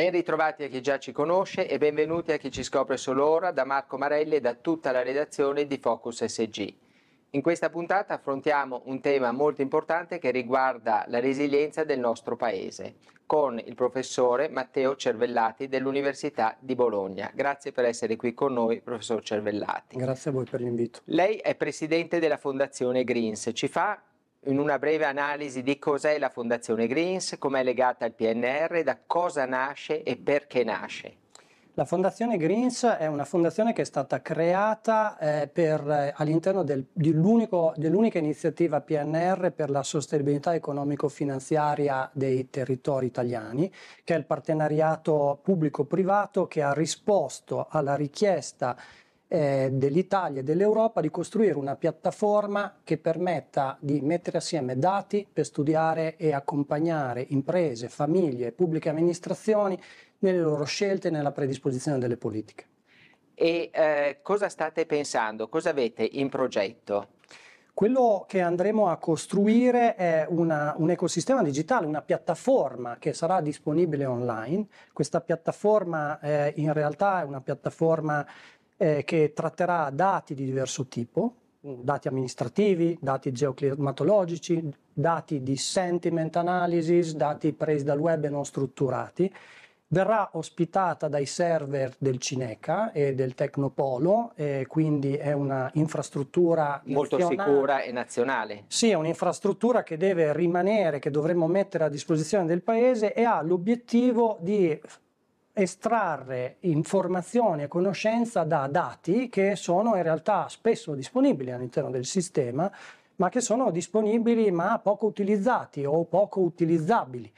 Ben ritrovati a chi già ci conosce e benvenuti a chi ci scopre solo ora da Marco Marelli e da tutta la redazione di Focus SG. In questa puntata affrontiamo un tema molto importante che riguarda la resilienza del nostro paese con il professore Matteo Cervellati dell'Università di Bologna. Grazie per essere qui con noi, professor Cervellati. Grazie a voi per l'invito. Lei è presidente della Fondazione Greens. Ci fa in una breve analisi di cos'è la Fondazione Greens, com'è legata al PNR, da cosa nasce e perché nasce. La Fondazione Greens è una fondazione che è stata creata eh, per, eh, all'interno del, dell'unica iniziativa PNR per la sostenibilità economico-finanziaria dei territori italiani, che è il partenariato pubblico-privato che ha risposto alla richiesta eh, dell'Italia e dell'Europa di costruire una piattaforma che permetta di mettere assieme dati per studiare e accompagnare imprese, famiglie, pubbliche amministrazioni nelle loro scelte e nella predisposizione delle politiche. E eh, cosa state pensando? Cosa avete in progetto? Quello che andremo a costruire è una, un ecosistema digitale, una piattaforma che sarà disponibile online. Questa piattaforma eh, in realtà è una piattaforma eh, che tratterà dati di diverso tipo, mm, dati amministrativi, dati geoclimatologici, dati di sentiment analysis, dati presi dal web e non strutturati. Verrà ospitata dai server del Cineca e del Tecnopolo, e quindi è un'infrastruttura molto nazionale. sicura e nazionale. Sì, è un'infrastruttura che deve rimanere, che dovremmo mettere a disposizione del paese e ha l'obiettivo di estrarre informazioni e conoscenza da dati che sono in realtà spesso disponibili all'interno del sistema, ma che sono disponibili ma poco utilizzati o poco utilizzabili.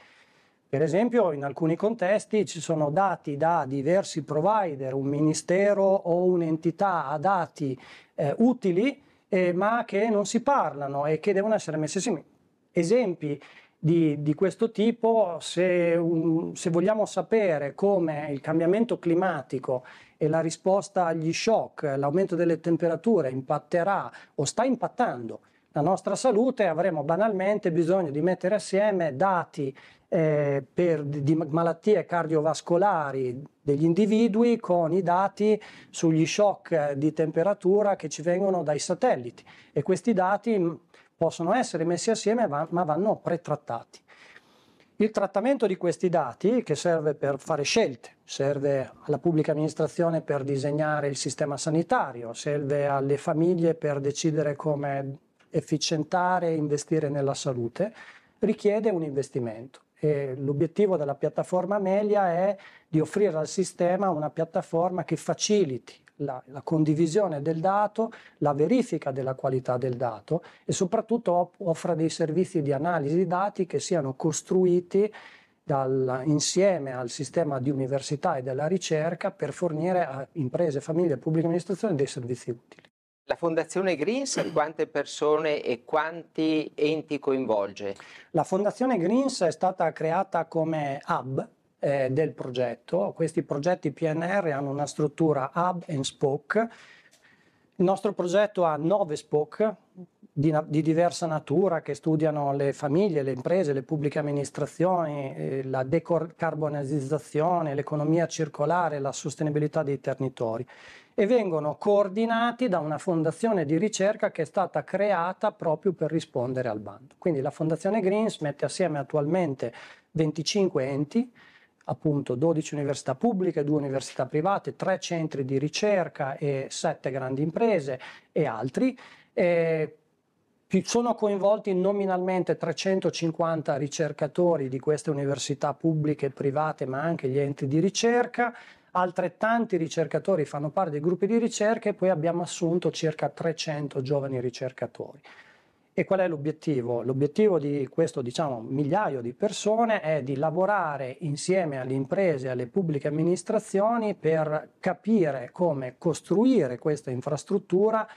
Per esempio, in alcuni contesti ci sono dati da diversi provider, un ministero o un'entità ha dati eh, utili, eh, ma che non si parlano e che devono essere messi insieme. Esempi di, di questo tipo, se, um, se vogliamo sapere come il cambiamento climatico e la risposta agli shock, l'aumento delle temperature impatterà o sta impattando la nostra salute, avremo banalmente bisogno di mettere assieme dati eh, per, di malattie cardiovascolari degli individui con i dati sugli shock di temperatura che ci vengono dai satelliti e questi dati possono essere messi assieme ma vanno pretrattati. Il trattamento di questi dati, che serve per fare scelte, serve alla pubblica amministrazione per disegnare il sistema sanitario, serve alle famiglie per decidere come efficientare e investire nella salute, richiede un investimento. E l'obiettivo della piattaforma Amelia è di offrire al sistema una piattaforma che faciliti la, la, condivisione del dato, la verifica della qualità del dato e soprattutto offra dei servizi di analisi dati che siano costruiti dal, insieme al sistema di università e della ricerca per fornire a imprese, famiglie e pubblica amministrazione dei servizi utili. La Fondazione Greens quante persone e quanti enti coinvolge? La Fondazione Greens è stata creata come hub eh, del progetto. Questi progetti PNR hanno una struttura hub and spoke. Il nostro progetto ha nove spoke di, di diversa natura che studiano le famiglie, le imprese, le pubbliche amministrazioni, eh, la decarbonizzazione, l'economia circolare, la sostenibilità dei territori e vengono coordinati da una fondazione di ricerca che è stata creata proprio per rispondere al bando. Quindi la Fondazione Greens mette assieme attualmente 25 enti appunto 12 università pubbliche, 2 università private, 3 centri di ricerca e 7 grandi imprese e altri. E sono coinvolti nominalmente 350 ricercatori di queste università pubbliche e private, ma anche gli enti di ricerca. Altrettanti ricercatori fanno parte dei gruppi di ricerca e poi abbiamo assunto circa 300 giovani ricercatori. E qual è l'obiettivo? L'obiettivo di questo diciamo, migliaio di persone è di lavorare insieme alle imprese e alle pubbliche amministrazioni per capire come costruire questa infrastruttura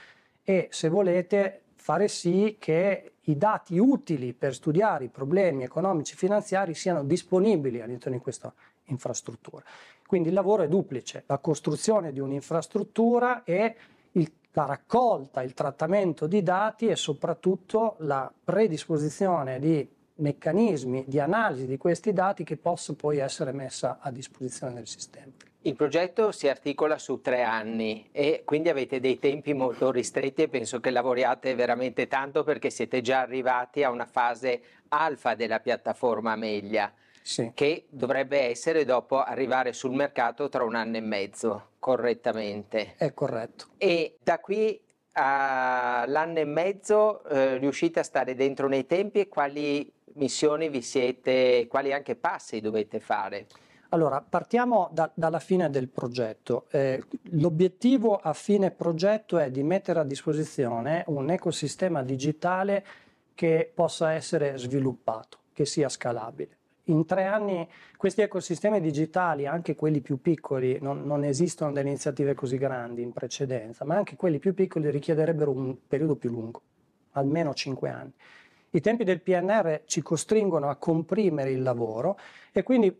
e se volete fare sì che i dati utili per studiare i problemi economici e finanziari siano disponibili all'interno di questa infrastruttura. Quindi il lavoro è duplice, la costruzione di un'infrastruttura e la raccolta, il trattamento di dati e soprattutto la predisposizione di meccanismi di analisi di questi dati che possa poi essere messa a disposizione del sistema. Il progetto si articola su tre anni e quindi avete dei tempi molto ristretti e penso che lavoriate veramente tanto perché siete già arrivati a una fase alfa della piattaforma Meglia sì. che dovrebbe essere dopo arrivare sul mercato tra un anno e mezzo, correttamente. È corretto. E da qui all'anno e mezzo eh, riuscite a stare dentro nei tempi e quali missioni vi siete, quali anche passi dovete fare? Allora, partiamo da, dalla fine del progetto. Eh, l'obiettivo a fine progetto è di mettere a disposizione un ecosistema digitale che possa essere sviluppato, che sia scalabile in tre anni questi ecosistemi digitali, anche quelli più piccoli, non, non, esistono delle iniziative così grandi in precedenza, ma anche quelli più piccoli richiederebbero un periodo più lungo, almeno cinque anni. I tempi del PNR ci costringono a comprimere il lavoro e quindi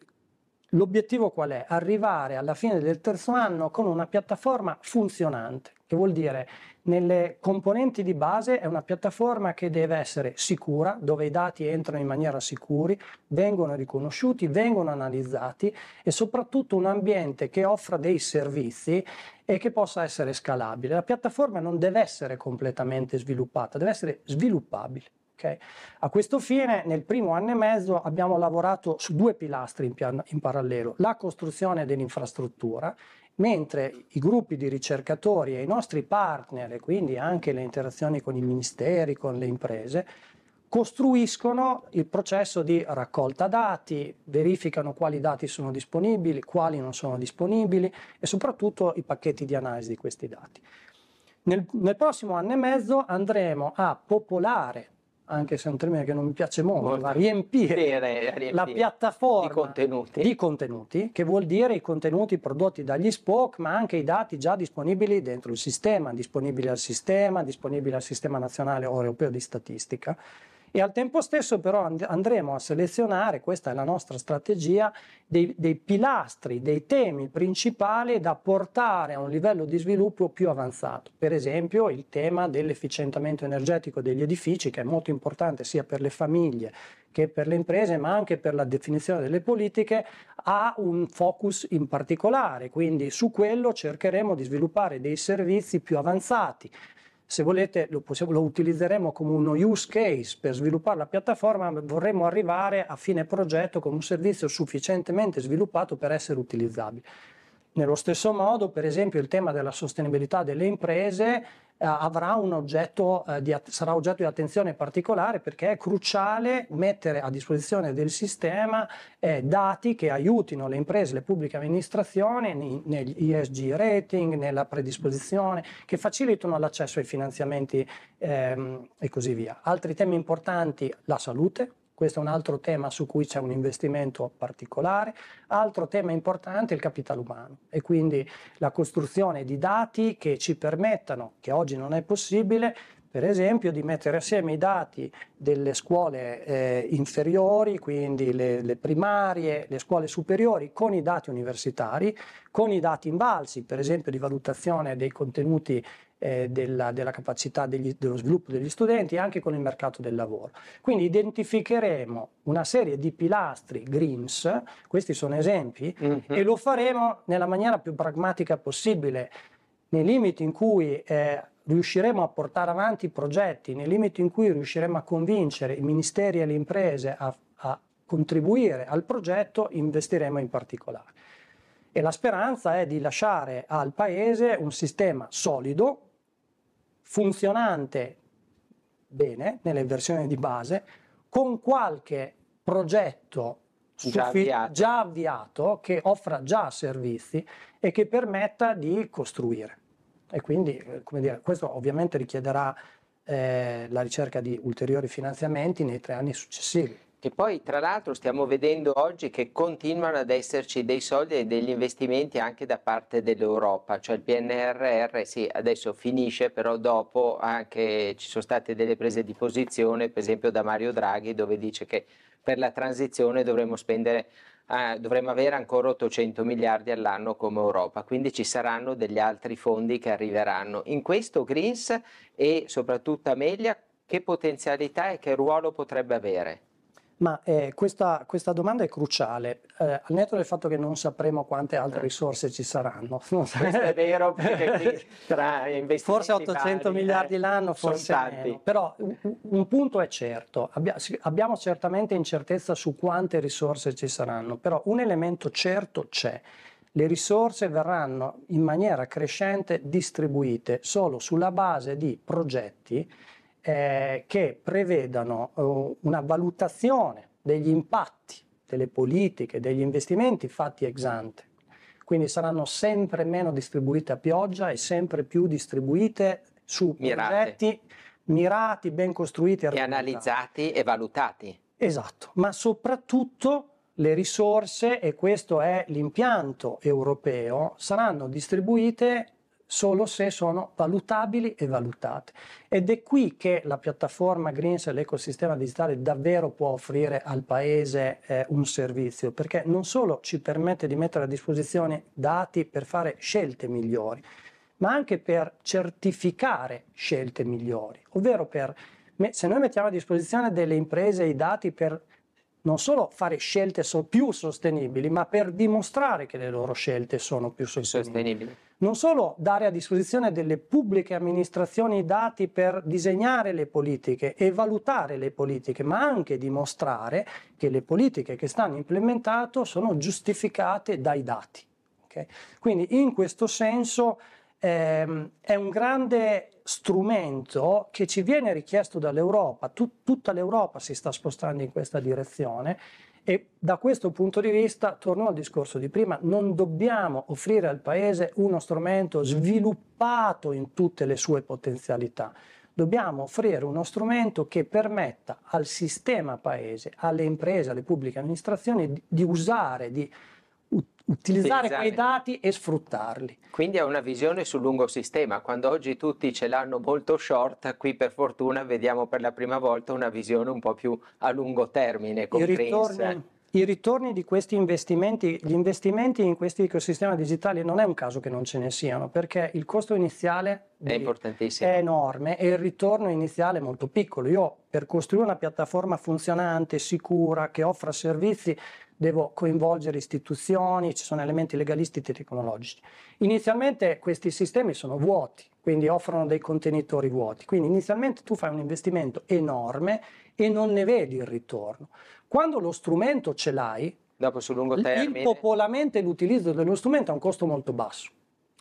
L'obiettivo qual è? Arrivare alla fine del terzo anno con una piattaforma funzionante, che vuol dire nelle componenti di base è una piattaforma che deve essere sicura, dove i dati entrano in maniera sicuri, vengono riconosciuti, vengono analizzati e soprattutto un ambiente che offra dei servizi e che possa essere scalabile. La piattaforma non deve essere completamente sviluppata, deve essere sviluppabile. Okay? A questo fine, nel primo anno e mezzo abbiamo lavorato su due pilastri in, pian- in parallelo, la costruzione dell'infrastruttura mentre i gruppi di ricercatori e i nostri partner, e quindi anche le interazioni con i ministeri, con le imprese, costruiscono il processo di raccolta dati, verificano quali dati sono disponibili, quali non sono disponibili e soprattutto i pacchetti di analisi di questi dati. Nel, nel prossimo anno e mezzo andremo a popolare anche se è un termine che non mi piace molto, a riempire, Bene, riempire, la piattaforma di contenuti. di contenuti. che vuol dire i contenuti prodotti dagli SPOC, ma anche i dati già disponibili dentro il sistema, disponibili al sistema, disponibili al sistema nazionale o europeo di statistica e al tempo stesso però andremo a selezionare, questa è la nostra strategia, dei, dei pilastri, dei temi principali da portare a un livello di sviluppo più avanzato. Per esempio il tema dell'efficientamento energetico degli edifici che è molto importante sia per le famiglie che per le imprese, ma anche per la definizione delle politiche, ha un focus in particolare. Quindi su quello cercheremo di sviluppare dei servizi più avanzati, se volete lo, possiamo, lo, utilizzeremo come uno use case per sviluppare la piattaforma, ma vorremmo arrivare a fine progetto con un servizio sufficientemente sviluppato per essere utilizzabile. Nello stesso modo, per esempio, il tema della sostenibilità delle imprese eh, Oggetto, eh, sarà oggetto di attenzione particolare perché è cruciale mettere a disposizione del sistema eh, dati che aiutino le imprese, le pubbliche amministrazioni negli ESG rating, nella predisposizione, che facilitano l'accesso ai finanziamenti ehm, e così via. Altri temi importanti, la salute, questo è un altro tema su cui c'è un investimento particolare. Altro tema importante è il capitale umano e quindi la costruzione di dati che ci permettano, che oggi non è possibile, per esempio di mettere assieme i dati delle scuole eh, inferiori, quindi le, le, primarie, le scuole superiori, con i dati universitari, con i dati invalsi, per esempio di valutazione dei contenuti eh, della, della, capacità degli, dello sviluppo degli studenti e anche con il mercato del lavoro. Quindi identificheremo una serie di pilastri GRIMS, questi sono esempi, mm-hmm. e lo faremo nella maniera più pragmatica possibile, nei limiti in cui... Eh, riusciremo a portare avanti i progetti, nel limite in cui riusciremo a convincere i ministeri e le imprese a, a contribuire al progetto, investiremo in particolare. E la speranza è di lasciare al Paese un sistema solido, funzionante bene nelle versioni di base, con qualche progetto già avviato. già avviato che offra già servizi e che permetta di costruire. E quindi, eh, dire, questo ovviamente richiederà eh, la ricerca di ulteriori finanziamenti nei tre anni successivi. Che poi tra l'altro stiamo vedendo oggi che continuano ad esserci dei soldi e degli investimenti anche da parte dell'Europa, cioè il PNRR sì, adesso finisce, però dopo anche ci sono state delle prese di posizione, per esempio da Mario Draghi, dove dice che per la transizione dovremo spendere eh, dovremmo avere ancora 800 miliardi all'anno come Europa, quindi ci saranno degli altri fondi che arriveranno. In questo Greens e soprattutto Amelia, che potenzialità e che ruolo potrebbe avere? Ma eh, questa, questa, domanda è cruciale, eh, al netto del fatto che non sapremo quante altre eh. risorse ci saranno. Questo è vero, perché tra investimenti Forse 800 pari, eh, miliardi l'anno, forse tanti. Però un, un, punto è certo, abbia, abbiamo certamente incertezza su quante risorse ci saranno, però un elemento certo c'è. Le risorse verranno in maniera crescente distribuite solo sulla base di progetti eh, che prevedano eh, una valutazione degli impatti delle politiche, degli investimenti fatti ex ante. Quindi saranno sempre meno distribuite a pioggia e sempre più distribuite su mirati. progetti mirati, ben costruiti e, e analizzati e valutati. Esatto, ma soprattutto le risorse, e questo è l'impianto europeo, saranno distribuite solo se sono valutabili e valutate. Ed è qui che la piattaforma Greens e l'ecosistema digitale davvero può offrire al Paese eh, un servizio, perché non solo ci permette di mettere a disposizione dati per fare scelte migliori, ma anche per certificare scelte migliori, ovvero per, se noi mettiamo a disposizione delle imprese i dati per non solo fare scelte so- più sostenibili, ma per dimostrare che le loro scelte sono più sostenibili. sostenibili. Non solo dare a disposizione delle pubbliche amministrazioni i dati per disegnare le politiche e valutare le politiche, ma anche dimostrare che le politiche che stanno implementando sono giustificate dai dati. Okay? Quindi in questo senso ehm, è un grande strumento che ci viene richiesto dall'Europa, Tut- tutta l'Europa si sta spostando in questa direzione e da questo punto di vista, torno al discorso di prima, non dobbiamo offrire al Paese uno strumento sviluppato in tutte le sue potenzialità, dobbiamo offrire uno strumento che permetta al sistema Paese, alle imprese, alle pubbliche amministrazioni di usare, di utilizzare quei esatto. dati e sfruttarli. Quindi è una visione sul lungo sistema, quando oggi tutti ce l'hanno molto short, qui per fortuna vediamo per la prima volta una visione un po' più a lungo termine, comprensa. I, eh. I ritorni di questi investimenti, gli investimenti in questi ecosistemi digitali non è un caso che non ce ne siano, perché il costo iniziale è, è enorme e il ritorno iniziale è molto piccolo. Io per costruire una piattaforma funzionante, sicura, che offra servizi devo coinvolgere istituzioni, ci sono elementi legalistici e tecnologici. Inizialmente questi sistemi sono vuoti, quindi offrono dei contenitori vuoti, quindi inizialmente tu fai un investimento enorme e non ne vedi il ritorno. Quando lo strumento ce l'hai, dopo sul lungo termine. Il popolamento e l'utilizzo dello strumento ha un costo molto basso.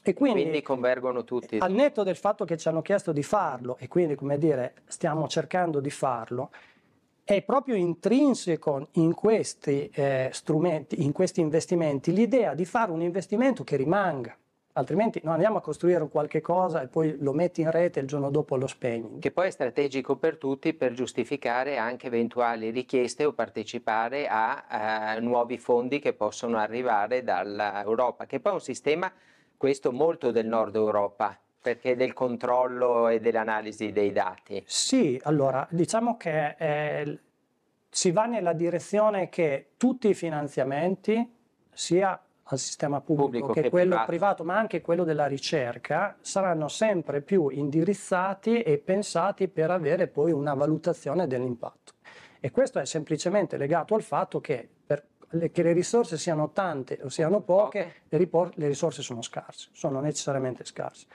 E quindi, quindi, convergono tutti. Al netto del fatto che ci hanno chiesto di farlo, e quindi, come dire, stiamo cercando di farlo, è proprio intrinseco in questi eh, strumenti, in questi investimenti, l'idea di fare un investimento che rimanga. Altrimenti non andiamo a costruire qualche cosa e poi lo metti in rete e il giorno dopo lo spegni. Che poi è strategico per tutti per giustificare anche eventuali richieste o partecipare a, a eh, nuovi fondi che possono arrivare dall'Europa, che poi è un sistema, questo molto del nord Europa, perché del controllo e dell'analisi dei dati? Sì, allora diciamo che eh, si va nella direzione che tutti i finanziamenti, sia al sistema pubblico, pubblico che, che quello privato. privato, ma anche quello della ricerca, saranno sempre più indirizzati e pensati per avere poi una valutazione dell'impatto. E questo è semplicemente legato al fatto che per le, che le risorse siano tante o siano poche, okay. le, le risorse sono scarse, sono necessariamente scarse.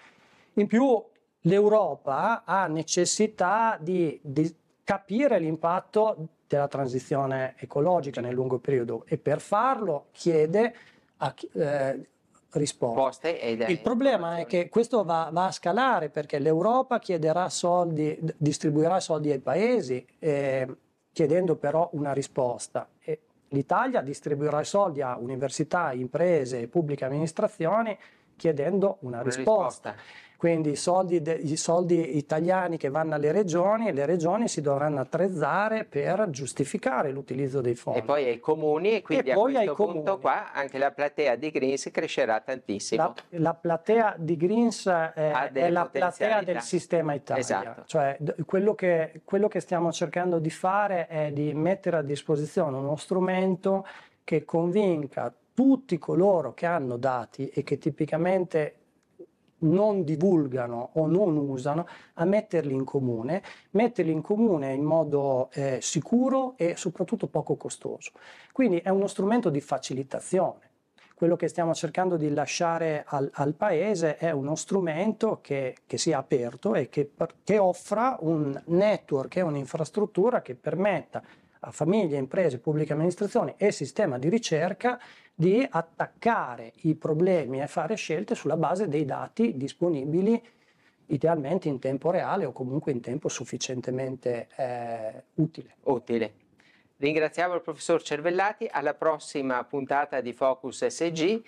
In più l'Europa ha necessità di, di capire l'impatto della transizione ecologica nel lungo periodo e per farlo chiede a, eh, risposte. Il problema è che questo va, va a scalare perché l'Europa chiederà soldi, distribuirà soldi ai paesi eh, chiedendo però una risposta. E L'Italia distribuirà soldi a università, imprese e pubbliche amministrazioni chiedendo una, una risposta. risposta. Quindi i soldi, de, i soldi, italiani che vanno alle regioni e le regioni si dovranno attrezzare per giustificare l'utilizzo dei fondi. E poi ai comuni e quindi e a questo punto qua anche la platea di Greens crescerà tantissimo. La, la platea di Greens eh, è, è la platea del sistema Italia. Esatto. Cioè, quello che, quello che stiamo cercando di fare è di mettere a disposizione uno strumento che convinca tutti coloro che hanno dati e che tipicamente non divulgano o non usano a metterli in comune, metterli in comune in modo eh, sicuro e soprattutto poco costoso. Quindi è uno strumento di facilitazione. Quello che stiamo cercando di lasciare al, al paese è uno strumento che, che sia aperto e che, che offra un network e un'infrastruttura che permetta a famiglie, imprese, pubbliche amministrazioni e sistema di ricerca di attaccare i problemi e fare scelte sulla base dei dati disponibili idealmente in tempo reale o comunque in tempo sufficientemente eh, utile. Utile. Ringraziamo il professor Cervellati, alla prossima puntata di Focus SG.